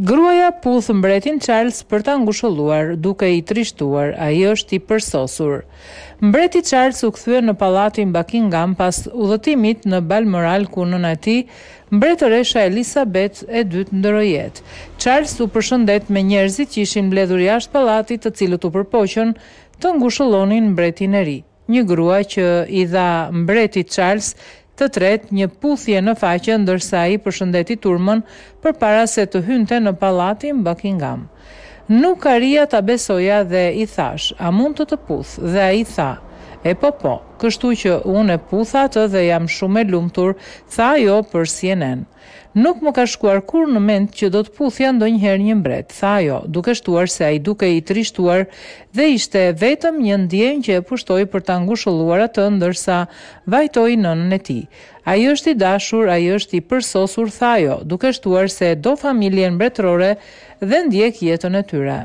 Gruaja puth mbretin Charles për ta ngushëlluar, duke i trishtuar, a i është i përsosur. Mbreti Charles u këthyë në palatin Buckingham pas udhëtimit në Balmoral ku në në ti, mbretëresha Elisabeth e dytë ndërojet. Charles u përshëndet me njerëzit që ishin bledhur jashtë palatit të cilët u përpoqën të ngushëllonin mbretin e ri. Një grua që i dha mbreti Charles të tret një puthje në faqe ndërsa i përshëndeti turmën për para se të hynte në palatin Buckingham. Nuk arria ta besoja dhe i thash, a mund të të puth dhe a i tha, E po po, kështu që unë e puthat dhe jam shumë e lumtur, tha jo për sjenen. Nuk më ka shkuar kur në mend që do të puthja ndonjëherë një mbret, tha jo, duke shtuar se ai duke i trishtuar dhe ishte vetëm një ndjenjë që e pushtoi për ta ngushëlluar atë ndërsa vajtoi nënën e tij. Ai është i dashur, ai është i përsosur, tha jo, duke shtuar se do familjen mbretërore dhe ndjek jetën e tyre.